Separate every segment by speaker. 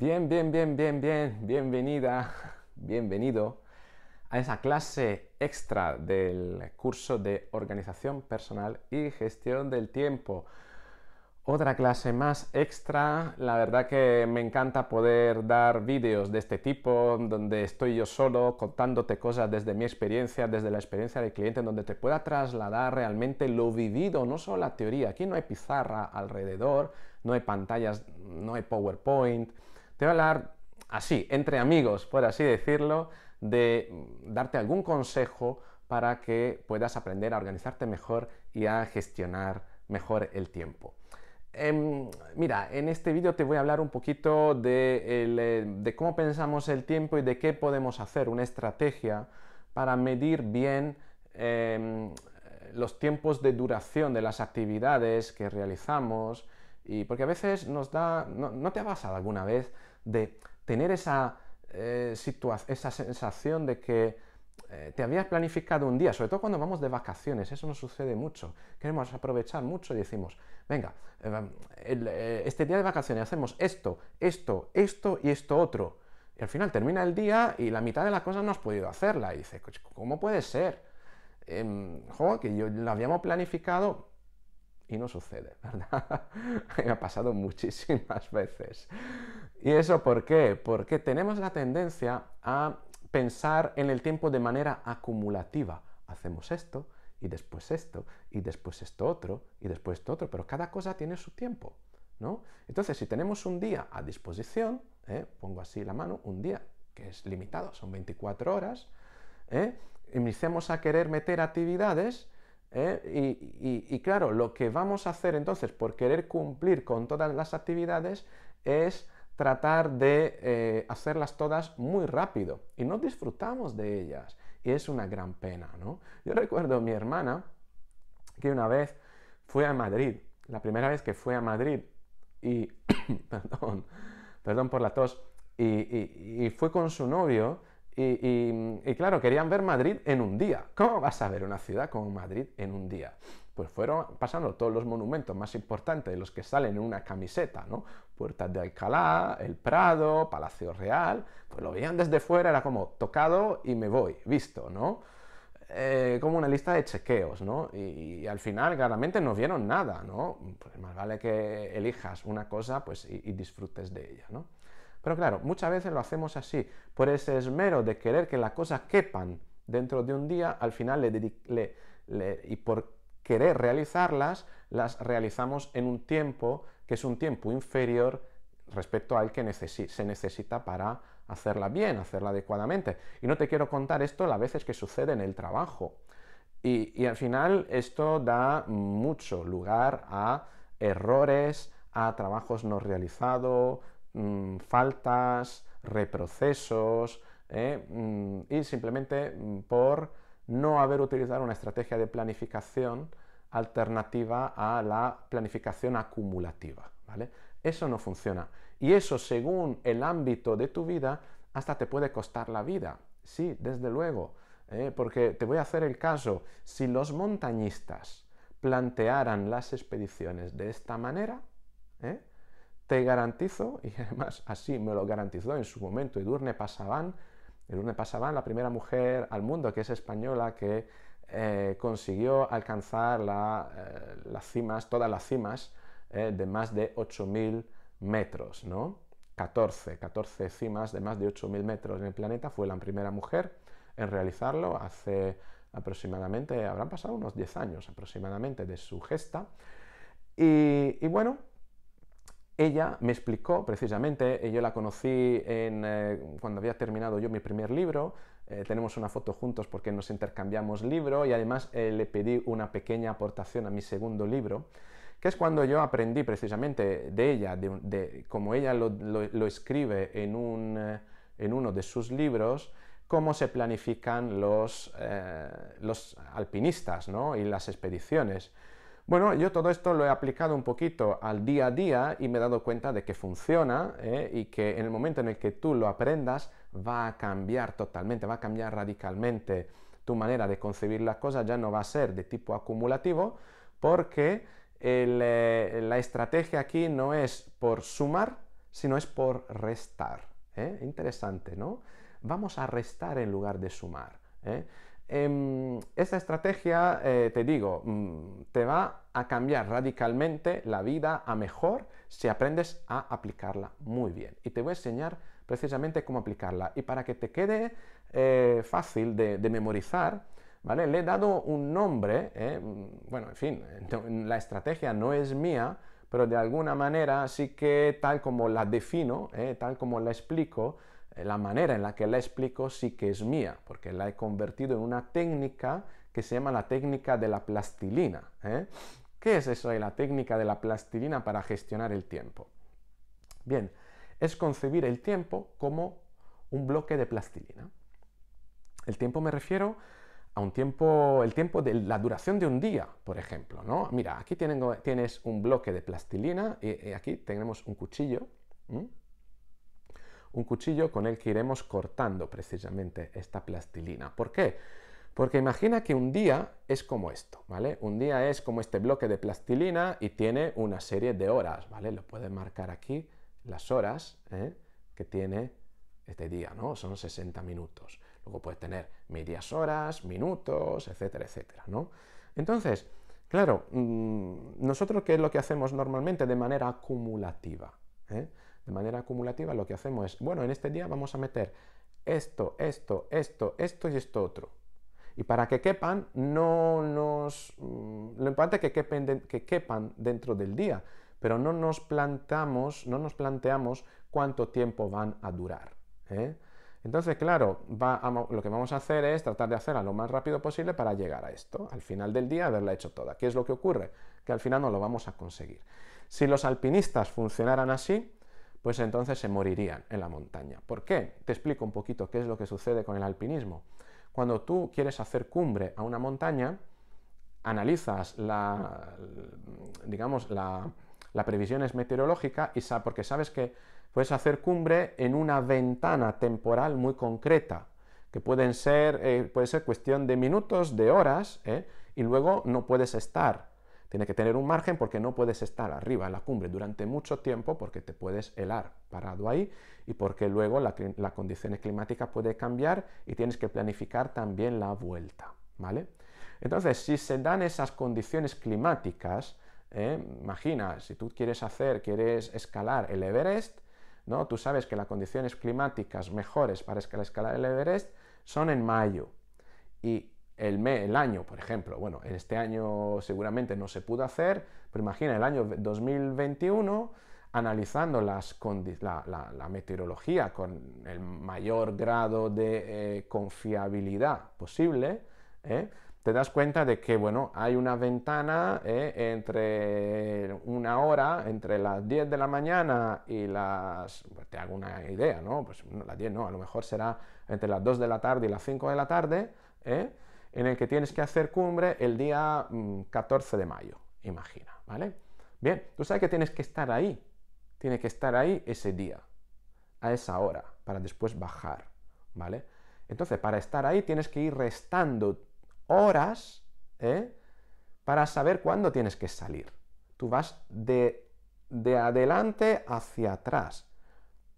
Speaker 1: Bien, bien, bien, bien, bien, bienvenida, bienvenido a esa clase extra del curso de organización personal y gestión del tiempo. Otra clase más extra, la verdad que me encanta poder dar vídeos de este tipo, donde estoy yo solo contándote cosas desde mi experiencia, desde la experiencia del cliente, donde te pueda trasladar realmente lo vivido, no solo la teoría. Aquí no hay pizarra alrededor, no hay pantallas, no hay PowerPoint, te voy a hablar así, entre amigos, por así decirlo, de darte algún consejo para que puedas aprender a organizarte mejor y a gestionar mejor el tiempo. Em, mira, en este vídeo te voy a hablar un poquito eh, de, cómo pensamos el tiempo y de qué podemos hacer, una estrategia para medir bien em, los tiempos de duración de las actividades que realizamos, y porque a veces nos da, no, ¿no te ha pasado alguna vez de tener esa, eh, esa sensación de que eh, te habías planificado un día, sobre todo cuando vamos de vacaciones, eso nos sucede mucho, queremos aprovechar mucho y decimos, venga, eh, este día de vacaciones hacemos esto, esto, esto y esto otro. Y al final termina el día y la mitad de las cosas no has podido hacerla. Y dices, ¿cómo puede ser? Em, Joder, que yo lo habíamos planificado y no sucede, ¿verdad? Me ha pasado muchísimas veces. ¿Y eso por qué? Porque tenemos la tendencia a pensar en el tiempo de manera acumulativa. Hacemos esto y después esto y después esto otro y después esto otro, pero cada cosa tiene su tiempo, ¿no? Entonces, si tenemos un día a disposición, ¿eh? pongo así la mano, un día que es limitado, son 24 horas, ¿eh? iniciamos a querer meter actividades ¿eh? Y, claro, lo que vamos a hacer entonces por querer cumplir con todas las actividades es tratar de eh, hacerlas todas muy rápido y no disfrutamos de ellas. Y es una gran pena, ¿no? Yo recuerdo a mi hermana que una vez fue a Madrid, la primera vez que fue a Madrid y, perdón, perdón por la tos, y, fue con su novio y, claro, querían ver Madrid en un día. ¿Cómo vas a ver una ciudad como Madrid en un día? Pues fueron pasando todos los monumentos más importantes, de los que salen en una camiseta, ¿no? Puerta de Alcalá, el Prado, Palacio Real, pues lo veían desde fuera, era como tocado y me voy, visto, ¿no? Eh, como una lista de chequeos, ¿no? Y, al final claramente no vieron nada, ¿no? Pues más vale que elijas una cosa pues, y disfrutes de ella, ¿no? Pero claro, muchas veces lo hacemos así, por ese esmero de querer que las cosas quepan dentro de un día, al final le, y por querer realizarlas, las realizamos en un tiempo que es un tiempo inferior respecto al que se necesita para hacerla bien, hacerla adecuadamente. Y no te quiero contar esto las veces que sucede en el trabajo. y al final esto da mucho lugar a errores, a trabajos no realizados, Mm, faltas, reprocesos, ¿eh? mm, y simplemente mm, por no haber utilizado una estrategia de planificación alternativa a la planificación acumulativa. ¿vale? Eso no funciona. Y eso, según el ámbito de tu vida, hasta te puede costar la vida. Sí, desde luego. ¿eh? porque te voy a hacer el caso, si los montañistas plantearan las expediciones de esta manera, ¿eh? Te garantizo, y además así me lo garantizó en su momento Edurne Pasaban, Edurne Pasaban, la primera mujer al mundo que es española que eh, consiguió alcanzar eh, las cimas, todas las cimas eh, de más de 8.000 metros, ¿no? 14, 14 cimas de más de 8.000 metros en el planeta, fue la primera mujer en realizarlo hace aproximadamente, habrán pasado unos 10 años aproximadamente de su gesta. y bueno, ella me explicó precisamente, eh, yo la conocí eh, cuando había terminado yo mi primer libro, eh, tenemos una foto juntos porque nos intercambiamos libro y además le pedí una pequeña aportación a mi segundo libro, que es cuando yo aprendí precisamente de ella, de, cómo como ella lo, escribe en, uno de sus libros, cómo se planifican los, alpinistas y las expediciones. Bueno, yo todo esto lo he aplicado un poquito al día a día y me he dado cuenta de que funciona eh, y que en el momento en el que tú lo aprendas va a cambiar totalmente, va a cambiar radicalmente tu manera de concebir las cosas, ya no va a ser de tipo acumulativo porque eh, la estrategia aquí no es por sumar, sino es por restar. ¿eh? Interesante, ¿no? Vamos a restar en lugar de sumar. Em, esta estrategia, eh, te digo, mm, te va a cambiar radicalmente la vida a mejor si aprendes a aplicarla muy bien. Y te voy a enseñar precisamente cómo aplicarla. Y para que te quede eh, fácil de, memorizar, ¿vale? Le he dado un nombre, eh, mm, bueno, en fin, la estrategia no es mía, pero de alguna manera sí que tal como la defino, tal como la explico, eh, la manera en la que la explico sí que es mía, porque la he convertido en una técnica que se llama la técnica de la plastilina. ¿eh? ¿Qué es eso de la técnica de la plastilina para gestionar el tiempo? Bien, es concebir el tiempo como un bloque de plastilina. El tiempo me refiero a un tiempo, el tiempo de la duración de un día, por ejemplo, ¿no? Mira, aquí tienes un bloque de plastilina y, aquí tenemos un cuchillo un cuchillo con el que iremos cortando precisamente esta plastilina. ¿Por qué? Porque imagina que un día es como esto, ¿vale? Un día es como este bloque de plastilina y tiene una serie de horas, ¿vale? Lo puedes marcar aquí, las horas ¿eh? que tiene este día, ¿no? Son 60 minutos. Luego puedes tener medias horas, minutos, etcétera, etcétera, ¿no? Entonces, claro, mm, nosotros qué es lo que hacemos normalmente de manera acumulativa. ¿eh? de manera acumulativa lo que hacemos es, bueno, en este día vamos a meter esto, esto, esto, esto y esto otro. Y para que quepan, no nos... Mm, lo importante es que quepan dentro del día, pero no nos, plantamos, no nos planteamos cuánto tiempo van a durar. ¿eh? Entonces, claro, lo que vamos a hacer es tratar de hacerlo lo más rápido posible para llegar a esto, al final del día haberla hecho toda. ¿Qué es lo que ocurre? Que al final no lo vamos a conseguir. Si los alpinistas funcionaran así, pues entonces se morirían en la montaña. ¿Por qué? Te explico un poquito qué es lo que sucede con el alpinismo. Cuando tú quieres hacer cumbre a una montaña, analizas la, digamos, la, la previsión es meteorológica y porque sabes que puedes hacer cumbre en una ventana temporal muy concreta, que pueden ser, eh, puede ser cuestión de minutos, de horas, ¿eh? y luego no puedes estar tiene que tener un margen porque no puedes estar arriba en la cumbre durante mucho tiempo porque te puedes helar parado ahí y porque luego las condiciones climáticas pueden cambiar y tienes que planificar también la vuelta, ¿vale? Entonces, si se dan esas condiciones climáticas, ¿eh? imagina, si tú quieres hacer, quieres escalar el Everest, ¿no? Tú sabes que las condiciones climáticas mejores para escalar el Everest son en mayo y el, mes, el año, por ejemplo, bueno, este año seguramente no se pudo hacer, pero imagina el año 2021 analizando las la, la, meteorología con el mayor grado de eh, confiabilidad posible, ¿eh? te das cuenta de que bueno, hay una ventana ¿eh? entre una hora, entre las 10 de la mañana y las... Pues te hago una idea, ¿no? Pues las 10 no, a lo mejor será entre las 2 de la tarde y las 5 de la tarde, ¿eh? en el que tienes que hacer cumbre el día 14 mm, de mayo, imagina, ¿vale? Bien, tú sabes que tienes que estar ahí, tiene que estar ahí ese día, a esa hora, para después bajar, ¿vale? Entonces, para estar ahí tienes que ir restando horas ¿eh? para saber cuándo tienes que salir. Tú vas de, adelante hacia atrás,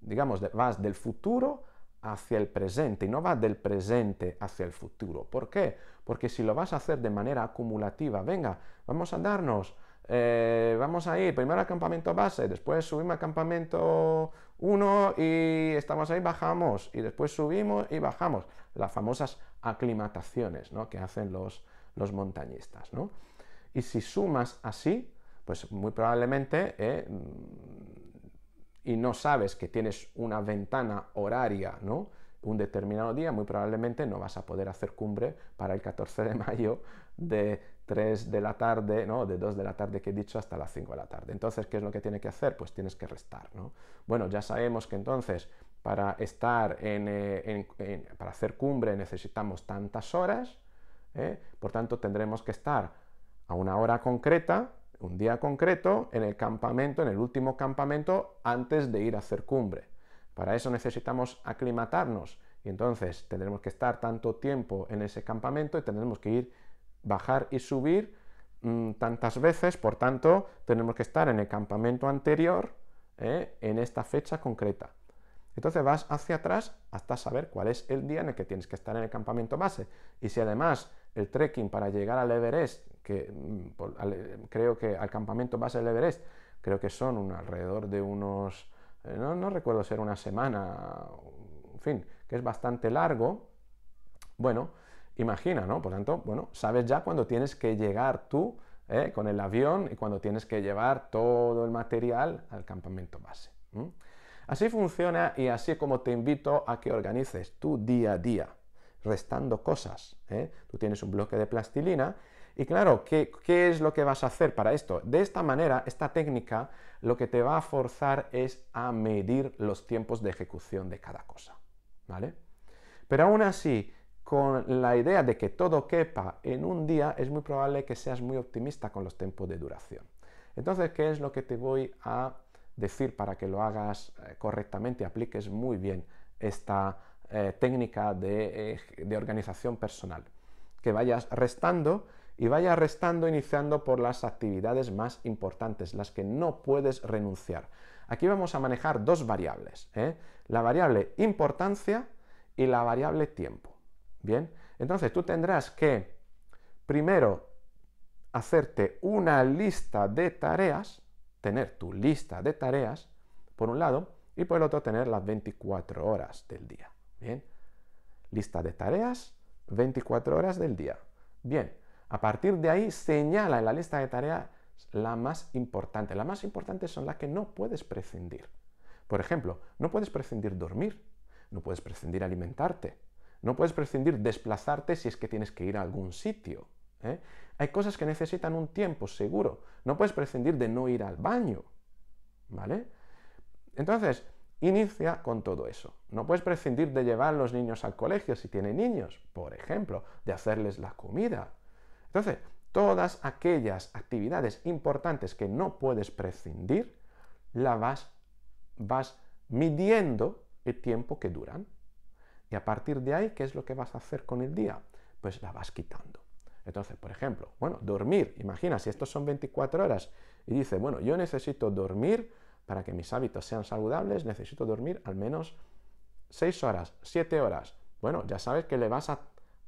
Speaker 1: digamos, vas del futuro hacia el presente y no va del presente hacia el futuro. ¿Por qué? Porque si lo vas a hacer de manera acumulativa, venga, vamos a darnos, eh, vamos a ir primero al campamento base, después subimos al campamento 1 y estamos ahí, bajamos, y después subimos y bajamos. Las famosas aclimataciones ¿no? que hacen los, los montañistas. ¿no? Y si sumas así, pues muy probablemente eh, y no sabes que tienes una ventana horaria, Un determinado día, muy probablemente no vas a poder hacer cumbre para el 14 de mayo de 3 de la tarde, ¿no? De 2 de la tarde que he dicho hasta las 5 de la tarde. Entonces, ¿qué es lo que tiene que hacer? Pues tienes que restar, Bueno, ya sabemos que entonces para estar en, eh, para hacer cumbre necesitamos tantas horas, ¿eh? por tanto tendremos que estar a una hora concreta un día concreto en el campamento, en el último campamento, antes de ir a hacer cumbre. Para eso necesitamos aclimatarnos y entonces tendremos que estar tanto tiempo en ese campamento y tendremos que ir, bajar y subir mm, tantas veces, por tanto, tenemos que estar en el campamento anterior ¿eh? en esta fecha concreta. Entonces vas hacia atrás hasta saber cuál es el día en el que tienes que estar en el campamento base. Y si además el trekking para llegar al Everest que mm, eh, creo que al campamento base del Everest, creo que son alrededor de unos, eh, no, no, recuerdo ser una semana, en fin, que es bastante largo, bueno, imagina, ¿no? Por tanto, bueno, sabes ya cuando tienes que llegar tú eh, con el avión y cuando tienes que llevar todo el material al campamento base. Así funciona y así como te invito a que organices tu día a día, restando cosas. Tú tienes un bloque de plastilina y claro, ¿qué, es lo que vas a hacer para esto? De esta manera, esta técnica lo que te va a forzar es a medir los tiempos de ejecución de cada cosa, ¿vale? Pero aún así, con la idea de que todo quepa en un día, es muy probable que seas muy optimista con los tiempos de duración. Entonces, ¿qué es lo que te voy a decir para que lo hagas eh, correctamente y apliques muy bien esta eh, técnica eh, de organización personal? Que vayas restando y vaya restando iniciando por las actividades más importantes, las que no puedes renunciar. Aquí vamos a manejar dos variables, ¿eh? la variable importancia y la variable tiempo. Bien, entonces tú tendrás que primero hacerte una lista de tareas, tener tu lista de tareas, por un lado, y por el otro tener las 24 horas del día. Bien, lista de tareas, 24 horas del día. Bien, a partir de ahí, señala en la lista de tareas la más importante. La más importante son las que no puedes prescindir. Por ejemplo, no puedes prescindir dormir, no puedes prescindir alimentarte, no puedes prescindir desplazarte si es que tienes que ir a algún sitio. ¿eh? Hay cosas que necesitan un tiempo seguro. No puedes prescindir de no ir al baño. ¿Vale? Entonces, inicia con todo eso. No puedes prescindir de llevar a los niños al colegio si tienen niños, por ejemplo, de hacerles la comida, entonces, todas aquellas actividades importantes que no puedes prescindir, las vas, midiendo el tiempo que duran. Y a partir de ahí, ¿qué es lo que vas a hacer con el día? Pues la vas quitando. Entonces, por ejemplo, bueno, dormir. Imagina, si estos son 24 horas y dice, bueno, yo necesito dormir para que mis hábitos sean saludables, necesito dormir al menos 6 horas, 7 horas. Bueno, ya sabes que le vas a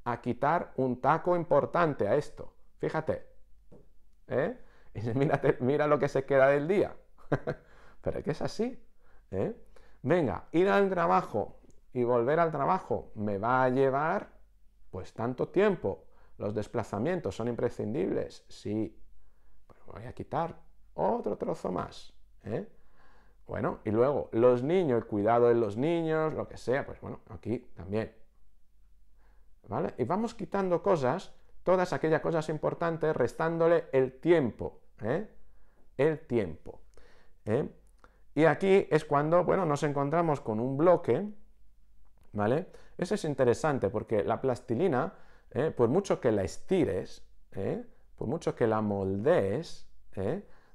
Speaker 1: a quitar un taco importante a esto. Fíjate. ¿eh? Y mira lo que se queda del día. Pero es que es así. ¿eh? Venga, ir al trabajo y volver al trabajo me va a llevar pues tanto tiempo. Los desplazamientos son imprescindibles. Sí. voy a quitar otro trozo más. ¿eh? Bueno, y luego los niños, el cuidado de los niños, lo que sea, pues bueno, aquí también y vamos quitando cosas, todas aquellas cosas importantes, restándole el tiempo, ¿eh? El tiempo. ¿eh? Y aquí es cuando, bueno, nos encontramos con un bloque, ¿vale? Eso es interesante porque la plastilina, ¿eh? por mucho que la estires, por mucho que la moldees,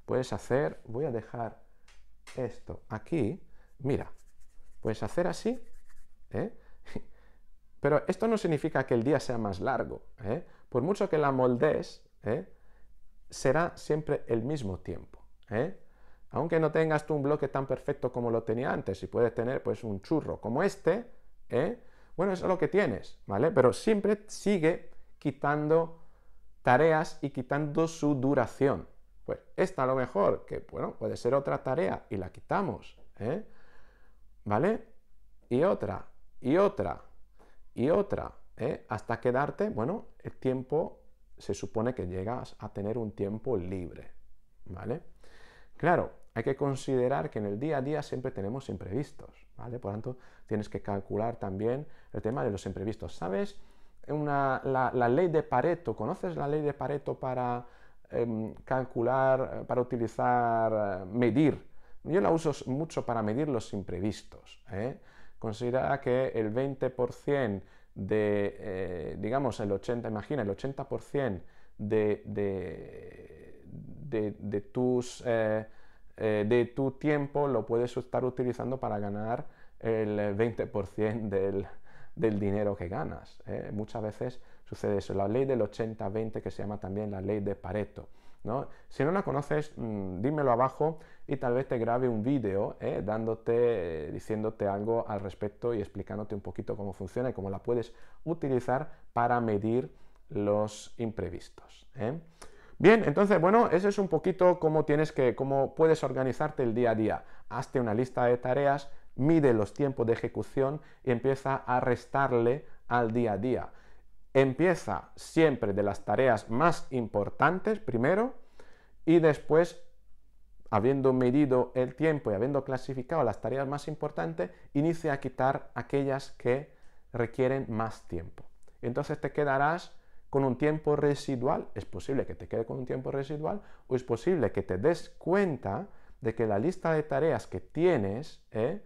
Speaker 1: puedes hacer, voy a dejar esto aquí, mira, puedes hacer así, pero esto no significa que el día sea más largo. ¿eh? Por mucho que la moldes, ¿eh? será siempre el mismo tiempo. ¿eh? Aunque no tengas tú un bloque tan perfecto como lo tenía antes, y puedes tener pues un churro como este, bueno, eso es lo que tienes, ¿vale? Pero siempre sigue quitando tareas y quitando su duración. Pues esta a lo mejor, que bueno, puede ser otra tarea y la quitamos, ¿vale? Y otra, y otra, y otra, ¿eh? hasta quedarte, bueno, el tiempo se supone que llegas a tener un tiempo libre, ¿vale? Claro, hay que considerar que en el día a día siempre tenemos imprevistos, ¿vale? Por tanto, tienes que calcular también el tema de los imprevistos. ¿Sabes la, ley de Pareto? ¿Conoces la ley de Pareto para em, calcular, para utilizar, eh, medir? Yo la uso mucho para medir los imprevistos. ¿eh? Considera que el 20% de, eh, digamos, el 80%, imagina, el 80% de, eh, eh, de, tu tiempo lo puedes estar utilizando para ganar el 20% del, del dinero que ganas. Muchas veces sucede eso. La ley del 80-20 que se llama también la ley de Pareto. Si no la conoces, mm, dímelo abajo y tal vez te grabe un vídeo ¿eh? dándote, eh, diciéndote algo al respecto y explicándote un poquito cómo funciona y cómo la puedes utilizar para medir los imprevistos. ¿eh? Bien, entonces, bueno, eso es un poquito cómo tienes que, cómo puedes organizarte el día a día. Hazte una lista de tareas, mide los tiempos de ejecución y empieza a restarle al día a día. Empieza siempre de las tareas más importantes primero y después, habiendo medido el tiempo y habiendo clasificado las tareas más importantes, inicia a quitar aquellas que requieren más tiempo. Entonces te quedarás con un tiempo residual, es posible que te quede con un tiempo residual o es posible que te des cuenta de que la lista de tareas que tienes, eh,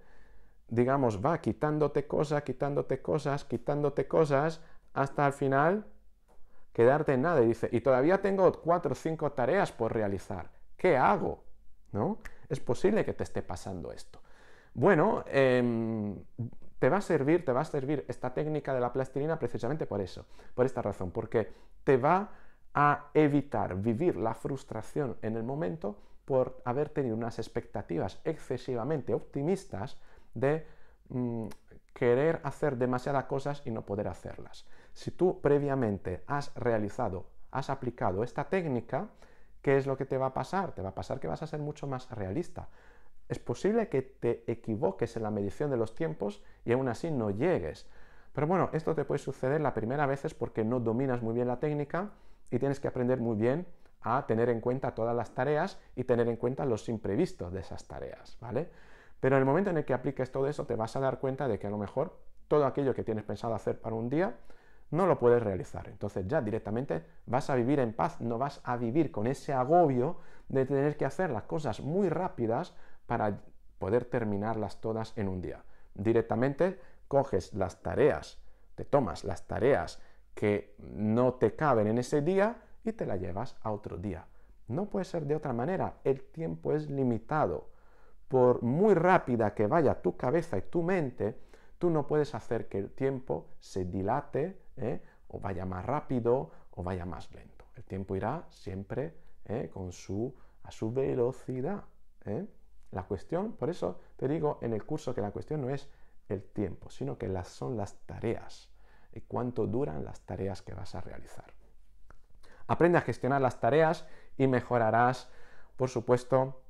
Speaker 1: digamos, va quitándote cosas, quitándote cosas, quitándote cosas hasta el final, quedarte en nada. Y dice, y todavía tengo cuatro o cinco tareas por realizar. ¿Qué hago? ¿No? Es posible que te esté pasando esto. Bueno, em, te va a servir, te va a servir esta técnica de la plastilina precisamente por eso, por esta razón, porque te va a evitar vivir la frustración en el momento por haber tenido unas expectativas excesivamente optimistas de mm, querer hacer demasiadas cosas y no poder hacerlas. Si tú previamente has realizado, has aplicado esta técnica, ¿qué es lo que te va a pasar? Te va a pasar que vas a ser mucho más realista. Es posible que te equivoques en la medición de los tiempos y aún así no llegues. Pero bueno, esto te puede suceder la primera vez es porque no dominas muy bien la técnica y tienes que aprender muy bien a tener en cuenta todas las tareas y tener en cuenta los imprevistos de esas tareas, ¿vale? Pero en el momento en el que apliques todo eso te vas a dar cuenta de que a lo mejor todo aquello que tienes pensado hacer para un día no lo puedes realizar. Entonces ya directamente vas a vivir en paz, no vas a vivir con ese agobio de tener que hacer las cosas muy rápidas para poder terminarlas todas en un día. Directamente coges las tareas, te tomas las tareas que no te caben en ese día y te las llevas a otro día. No puede ser de otra manera, el tiempo es limitado. Por muy rápida que vaya tu cabeza y tu mente, tú no puedes hacer que el tiempo se dilate ¿eh? o vaya más rápido o vaya más lento. El tiempo irá siempre ¿eh? con su, a su velocidad. ¿eh? La cuestión, por eso te digo en el curso que la cuestión no es el tiempo, sino que las, son las tareas y cuánto duran las tareas que vas a realizar. Aprende a gestionar las tareas y mejorarás, por supuesto,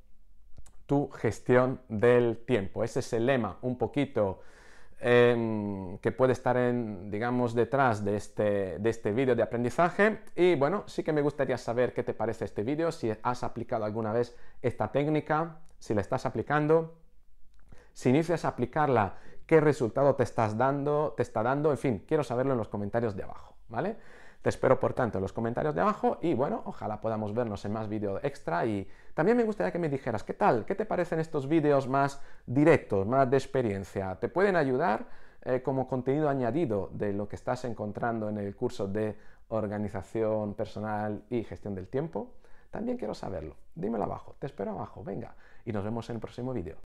Speaker 1: tu gestión del tiempo. Ese es el lema, un poquito que puede estar, en, digamos, detrás de este, de este vídeo de aprendizaje. Y bueno, sí que me gustaría saber qué te parece este vídeo, si has aplicado alguna vez esta técnica, si la estás aplicando, si inicias a aplicarla, qué resultado te estás dando, te está dando, en fin, quiero saberlo en los comentarios de abajo, ¿vale? Te espero, por tanto, en los comentarios de abajo y bueno, ojalá podamos vernos en más vídeos extra y también me gustaría que me dijeras qué tal, qué te parecen estos vídeos más directos, más de experiencia, ¿te pueden ayudar? Eh, como contenido añadido de lo que estás encontrando en el curso de organización personal y gestión del tiempo? También quiero saberlo. Dímelo abajo, te espero abajo, venga, y nos vemos en el próximo vídeo.